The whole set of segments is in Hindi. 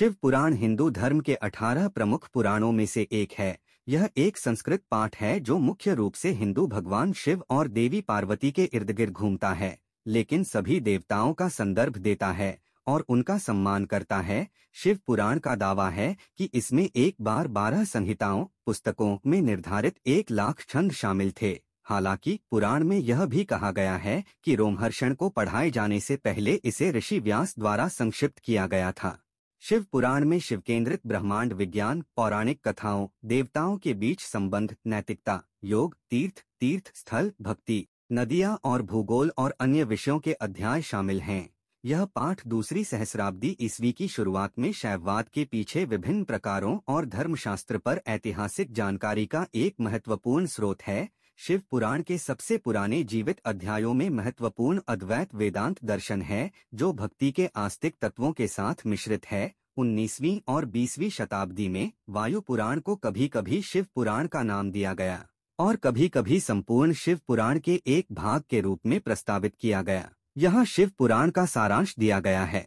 शिव पुराण हिंदू धर्म के 18 प्रमुख पुराणों में से एक है यह एक संस्कृत पाठ है जो मुख्य रूप से हिंदू भगवान शिव और देवी पार्वती के इर्द गिर्द घूमता है लेकिन सभी देवताओं का संदर्भ देता है और उनका सम्मान करता है शिव पुराण का दावा है कि इसमें एक बार बारह संहिताओं पुस्तकों में निर्धारित एक लाख छंद शामिल थे हालांकि पुराण में यह भी कहा गया है कि रोमहर्षण को पढ़ाए जाने से पहले इसे ऋषि व्यास द्वारा संक्षिप्त किया गया था शिव पुराण में शिव केंद्रित ब्रह्मांड विज्ञान पौराणिक कथाओं देवताओं के बीच संबंध नैतिकता योग तीर्थ तीर्थ स्थल भक्ति नदियां और भूगोल और अन्य विषयों के अध्याय शामिल हैं यह पाठ दूसरी सहस्राब्दी ईस्वी की शुरुआत में शैववाद के पीछे विभिन्न प्रकारों और धर्मशास्त्र पर ऐतिहासिक जानकारी का एक महत्वपूर्ण स्रोत है शिव पुराण के सबसे पुराने जीवित अध्यायों में महत्वपूर्ण अद्वैत वेदांत दर्शन है जो भक्ति के आस्तिक तत्वों के साथ मिश्रित है 19वीं और 20वीं शताब्दी में वायु पुराण को कभी कभी शिव पुराण का नाम दिया गया और कभी कभी संपूर्ण शिव पुराण के एक भाग के रूप में प्रस्तावित किया गया यहाँ शिव पुराण का सारांश दिया गया है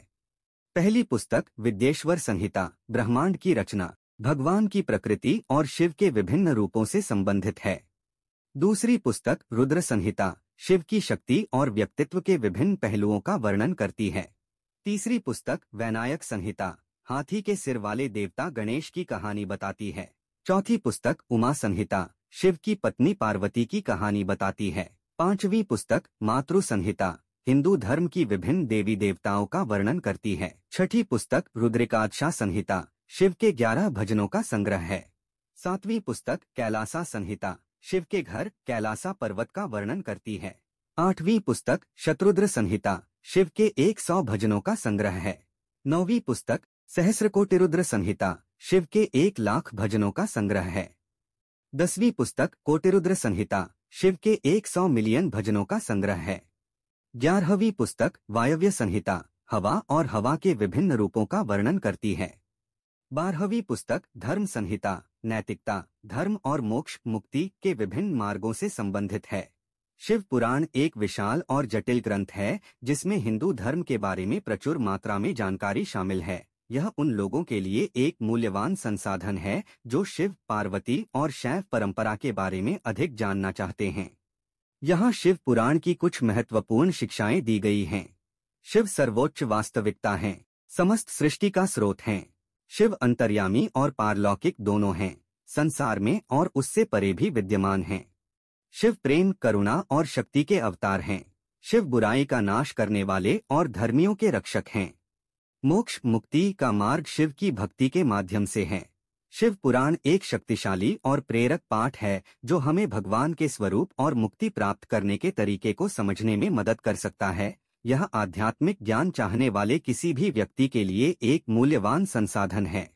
पहली पुस्तक विद्येश्वर संहिता ब्रह्मांड की रचना भगवान की प्रकृति और शिव के विभिन्न रूपों से संबंधित है दूसरी पुस्तक रुद्र संहिता शिव की शक्ति और व्यक्तित्व के विभिन्न पहलुओं का वर्णन करती है तीसरी पुस्तक वैनायक संहिता हाथी के सिर वाले देवता गणेश की कहानी बताती है चौथी पुस्तक उमा संहिता शिव की पत्नी पार्वती की कहानी बताती है पांचवी पुस्तक मातृ संहिता हिंदू धर्म की विभिन्न देवी देवताओं का वर्णन करती है छठी पुस्तक रुद्रिकादशा संहिता शिव के ग्यारह भजनों का संग्रह है सातवीं पुस्तक कैलासा संहिता शिव के घर कैलासा पर्वत का वर्णन करती है आठवीं पुस्तक शत्रुद्र संहिता शिव के एक सौ भजनों का संग्रह है नौवीं पुस्तक सहस्रकोटिरुद्र संहिता शिव के एक लाख भजनों का संग्रह है दसवीं पुस्तक कोटिरुद्र संहिता शिव के एक सौ मिलियन भजनों का संग्रह है ग्यारहवीं पुस्तक वायव्य संहिता हवा और हवा के विभिन्न रूपों का वर्णन करती है बारहवीं पुस्तक धर्म संहिता नैतिकता धर्म और मोक्ष मुक्ति के विभिन्न मार्गों से संबंधित है शिव पुराण एक विशाल और जटिल ग्रंथ है जिसमें हिंदू धर्म के बारे में प्रचुर मात्रा में जानकारी शामिल है यह उन लोगों के लिए एक मूल्यवान संसाधन है जो शिव पार्वती और शैव परंपरा के बारे में अधिक जानना चाहते हैं यहाँ शिव पुराण की कुछ महत्वपूर्ण शिक्षाएं दी गई हैं शिव सर्वोच्च वास्तविकता है समस्त सृष्टि का स्रोत हैं शिव अंतर्यामी और पारलौकिक दोनों हैं संसार में और उससे परे भी विद्यमान हैं शिव प्रेम करुणा और शक्ति के अवतार हैं शिव बुराई का नाश करने वाले और धर्मियों के रक्षक हैं मोक्ष मुक्ति का मार्ग शिव की भक्ति के माध्यम से है शिव पुराण एक शक्तिशाली और प्रेरक पाठ है जो हमें भगवान के स्वरूप और मुक्ति प्राप्त करने के तरीके को समझने में मदद कर सकता है यह आध्यात्मिक ज्ञान चाहने वाले किसी भी व्यक्ति के लिए एक मूल्यवान संसाधन है